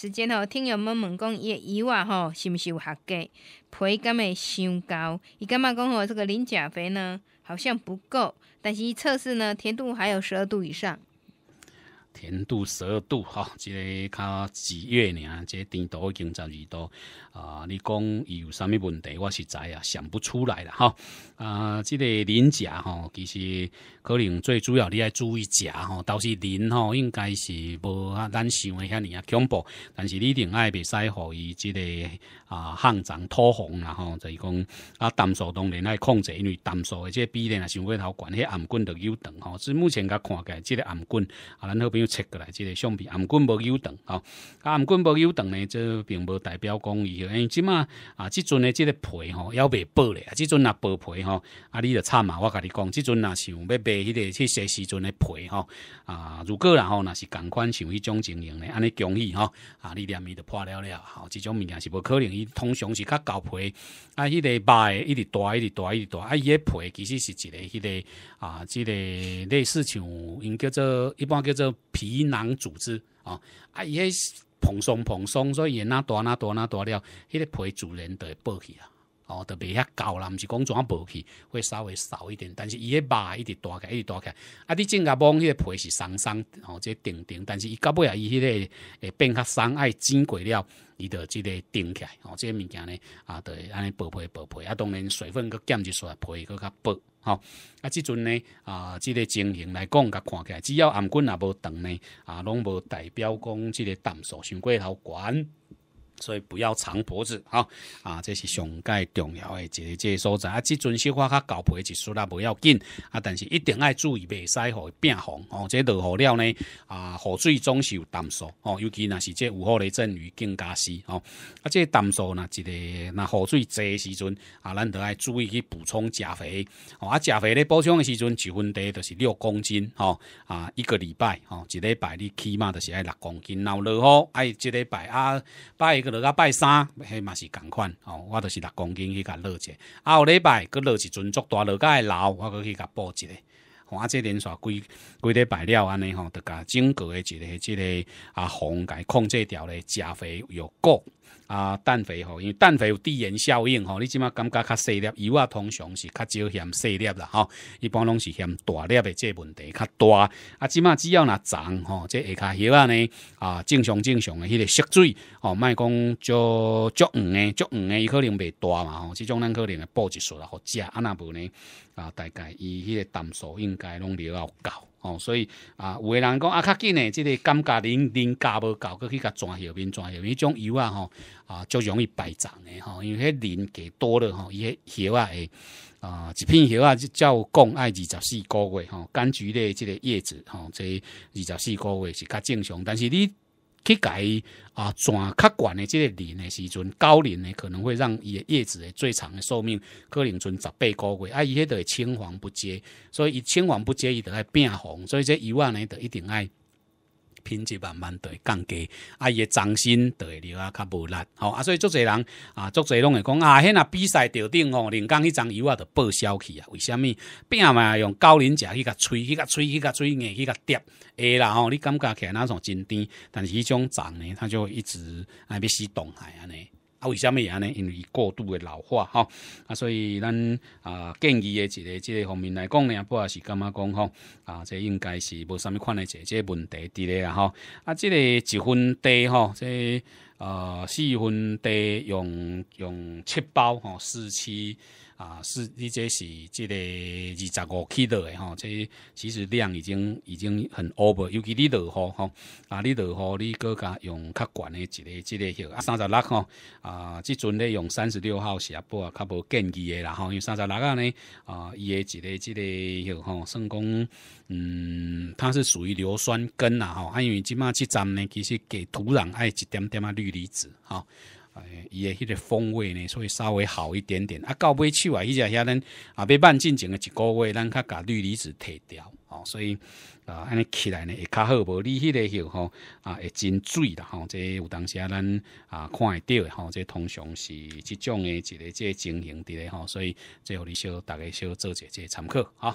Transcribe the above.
时间吼，听友们问讲，伊以外吼是毋是有合格，培甘会伤高，伊干嘛讲吼这个磷钾肥呢？好像不够，但是测试呢，甜度还有十二度以上。甜度、涩度，哈，这个较几月呢？这甜度、经二度，啊，你讲有啥物问题，我是在啊想不出来了，哈，啊，这个磷钾，哈，其实可能最主要你要注意钾，哈，倒是磷，哈，应该是无咱想的遐尼啊恐怖，但是你另外别使好伊这个啊，含长脱红，吼，后在讲啊氮素当然爱控制，因为氮素的比例然啊相对头关系暗棍就有长，所以目前甲看来，这个暗棍啊，咱后比切过来，即个相片，暗棍无有等，吼，暗棍无有等呢，即并无代表讲伊，因为即马啊，即阵的即个皮吼要未咧，啊，即阵若爆皮吼，啊，你就惨啊！我甲你讲，即阵若想要卖迄个，去些时阵的皮吼啊，如果然后若是共款像迄种情形的，安尼恭喜吼，啊，你连伊都破了了，吼，即种物件是无可能，伊通常是较厚皮，啊，迄个卖，一直大，一直大，一直大，啊，伊个皮其实是一个迄个啊，即个类似像因叫做一般叫做。皮囊组织啊，啊，伊迄蓬松蓬松，所以伊那多那多那多了，迄个皮主人就会薄起啊。哦，特别遐厚啦，毋是讲全部去，会稍微少一点。但是伊个肉一直大起，一直大起。啊，你正甲摸，迄个皮是松松，哦，即个顶顶。但是伊到尾啊，伊迄个会变较啊，害煎过了，伊就即个顶起来，哦，即个物件咧啊，会安尼薄皮薄皮。啊，当然水分佫减一少，皮佫较薄。吼，啊，即阵呢啊，即个情形来讲，较看起，来，只要颔根也无长呢，啊，拢无代表讲即个淡水伤过头悬。所以不要长脖子啊啊，这是上界重要的一个这个所在啊。即阵小花较搞肥，一输啦，不要紧啊。但是一定要注意，袂使互伊变黄哦。这落雨了呢啊，雨水总是有淡数哦，尤其那是这午后雷阵雨更加是哦。啊，即淡数呢，一个那雨水济时阵啊，咱都要注意去补充钾肥哦。啊，钾肥咧补充的时阵，一分得就是六公斤哦啊，一个礼拜哦，一礼拜你起码就是爱六公斤。然后哦，爱一礼拜啊拜。个落拜三，迄嘛是共款吼，我就是六公斤去甲落者，啊有礼拜佫落是纯足大落甲会流，我佫去甲补者。华这连续规规礼拜了安尼吼，得甲整个的一个即个啊，风改控制掉咧，钾肥药够啊，氮肥吼，因为氮肥有地缘效应吼，你即马感觉较细粒，以啊通常是较少嫌细粒啦吼，一般拢是嫌大粒的这问题较大啊，即马只要那长吼，这下骹起话呢啊，正常正常的迄个色水吼，卖讲足足鱼呢，足鱼呢伊可能袂大嘛吼，即种咱可能会捕一术啦，好食安那无呢啊，大概伊迄个淡素因。该拢了后搞哦，所以啊，有个人讲啊，较紧呢，这个感觉林林加无搞，过去甲转下面转下面，种油啊吼啊，就容易败长的吼，因为迄林加多了吼，伊些叶啊，啊一片叶啊就叫共爱二十四个月吼，柑橘类这个叶子吼，这二十四个月是较正常，但是你。去改啊，转较悬的这个年的时候，高龄呢可能会让伊叶子最长的寿命可能存十倍高过，啊，伊迄朵青黄不接，所以伊青黄不接，伊得爱变红，所以这一万呢，得一定爱。品质慢慢会降低，啊，伊的掌心会流啊较无力，吼，啊，所以足侪人啊，足侪拢会讲啊，迄若比赛吊顶吼，人工迄张油啊都报销去啊，为什么？拼嘛用高岭石去甲吹去、甲吹去、甲吹硬去、甲叠，会啦吼，你感觉起来那种真甜，但是迄种掌呢，它就一直爱被死冻下安尼。为虾米安尼？因为过度的老化哈，啊，所以咱啊建议的一个个方面来讲呢，不也是感觉讲吼啊，这应该是无啥物款的这这问题伫咧啊吼啊，这个一分吼、哈，这呃四分地用用七包吼，四七。啊，是，你这是这个二十五 K 的吼，这其实量已经已经很 over，尤其你落雨吼，啊，你落雨你搁加用较悬的一个、一个许，啊，三十六吼，啊，即阵咧用三十六号啊，报啊，较无建议的啦吼，因为三十六啊呢，啊，伊的一个、一个许吼，算讲，嗯，它是属于硫酸根啦吼，啊，因为即马即站呢，其实给土壤爱一点点啊氯离子吼。哎，伊诶迄个风味呢，所以稍微好一点点。啊，到尾手啊，伊只遐咱啊，别慢进前诶一个月，咱较甲氯离子摕掉。哦，所以啊，安尼起来呢，会较好无？你迄个吼啊，会真水啦吼。这有当时啊，咱啊看会到的吼。这通常是即种的，一个这形伫咧吼。所以这后你小大概小做一下这参考啊。